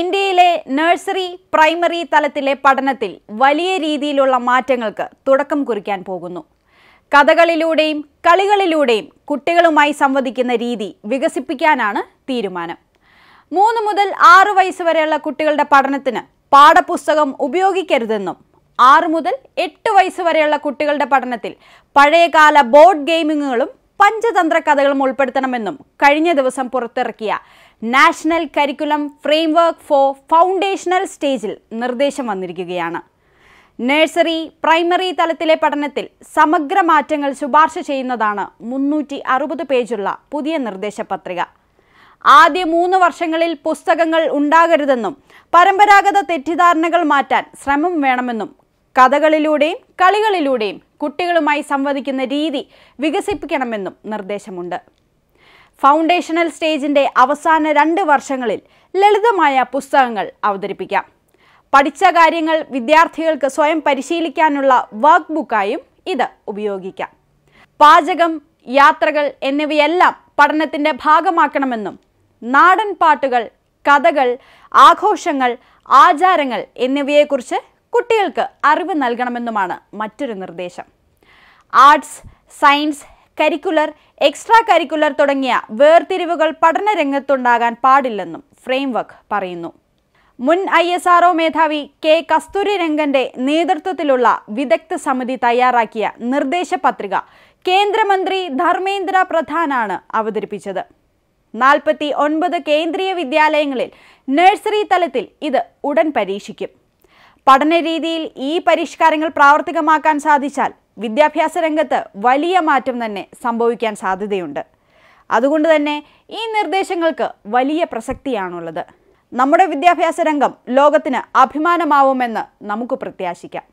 ഇന്ത്യയിലെ nursery primary തലത്തിലെ പഠനത്തിൽ വലിയ രീതിയിലുള്ള മാറ്റങ്ങൾക്ക് തുടക്കം കുറിക്കാൻ പോകുന്നു കഥകളിലൂടെയും കളികളിലൂടെയും കുട്ടികളുമായി സംവദിക്കുന്ന രീതി വികസിപ്പിക്കാനാണ് തീരുമാനം മൂന്ന് മുതൽ ആറ് വയസ്സ് വരെയുള്ള കുട്ടികളുടെ പഠനത്തിന് പാഠപുസ്തകം ഉപയോഗിക്കരുതെന്നും ആറ് മുതൽ എട്ട് വയസ്സ് വരെയുള്ള കുട്ടികളുടെ പഠനത്തിൽ പഴയകാല ബോർഡ് ഗെയിമിങ്ങുകളും പഞ്ചതന്ത്ര കഥകളും ഉൾപ്പെടുത്തണമെന്നും കഴിഞ്ഞ ദിവസം പുറത്തിറക്കിയ national curriculum framework for foundational സ്റ്റേജിൽ നിർദ്ദേശം വന്നിരിക്കുകയാണ് നഴ്സറി പ്രൈമറി തലത്തിലെ പഠനത്തിൽ സമഗ്ര മാറ്റങ്ങൾ ശുപാർശ ചെയ്യുന്നതാണ് മുന്നൂറ്റി അറുപത് പേജുള്ള പുതിയ നിർദ്ദേശപത്രിക ആദ്യ മൂന്ന് വർഷങ്ങളിൽ പുസ്തകങ്ങൾ ഉണ്ടാകരുതെന്നും പരമ്പരാഗത തെറ്റിദ്ധാരണകൾ മാറ്റാൻ ശ്രമം വേണമെന്നും കഥകളിലൂടെയും കളികളിലൂടെയും കുട്ടികളുമായി സംവദിക്കുന്ന രീതി വികസിപ്പിക്കണമെന്നും നിർദ്ദേശമുണ്ട് ഫൗണ്ടേഷണൽ സ്റ്റേജിൻ്റെ അവസാന രണ്ട് വർഷങ്ങളിൽ ലളിതമായ പുസ്തകങ്ങൾ അവതരിപ്പിക്കാം പഠിച്ച കാര്യങ്ങൾ വിദ്യാർത്ഥികൾക്ക് സ്വയം പരിശീലിക്കാനുള്ള വർക്ക് ബുക്കായും ഇത് ഉപയോഗിക്കാം പാചകം യാത്രകൾ എന്നിവയെല്ലാം പഠനത്തിൻ്റെ ഭാഗമാക്കണമെന്നും നാടൻ പാട്ടുകൾ കഥകൾ ആഘോഷങ്ങൾ ആചാരങ്ങൾ എന്നിവയെക്കുറിച്ച് കുട്ടികൾക്ക് അറിവ് നൽകണമെന്നുമാണ് മറ്റൊരു നിർദ്ദേശം arts science curricular extra curricular തുടങ്ങിയ വേർതിരിവുകൾ പഠന രംഗത്തുണ്ടാകാൻ പാടില്ലെന്നും ഫ്രെയിംവർക്ക് പറയുന്നു മുൻ ഐ എസ് ആർഒ മേധാവി കെ കസ്തൂരിരംഗന്റെ നേതൃത്വത്തിലുള്ള വിദഗ്ധ സമിതി തയ്യാറാക്കിയ നിർദ്ദേശപത്രിക കേന്ദ്രമന്ത്രി ധർമ്മേന്ദ്ര പ്രധാനാണ് അവതരിപ്പിച്ചത് നാൽപ്പത്തി ഒൻപത് കേന്ദ്രീയ വിദ്യാലയങ്ങളിൽ നഴ്സറി തലത്തിൽ ഇത് ഉടൻ പരീക്ഷിക്കും പഠനരീതിയിൽ ഈ പരിഷ്കാരങ്ങൾ പ്രാവർത്തികമാക്കാൻ സാധിച്ചാൽ വിദ്യാഭ്യാസ രംഗത്ത് വലിയ മാറ്റം തന്നെ സംഭവിക്കാൻ സാധ്യതയുണ്ട് അതുകൊണ്ട് തന്നെ ഈ നിർദ്ദേശങ്ങൾക്ക് വലിയ പ്രസക്തിയാണുള്ളത് നമ്മുടെ വിദ്യാഭ്യാസ രംഗം ലോകത്തിന് അഭിമാനമാവുമെന്ന് നമുക്ക് പ്രത്യാശിക്കാം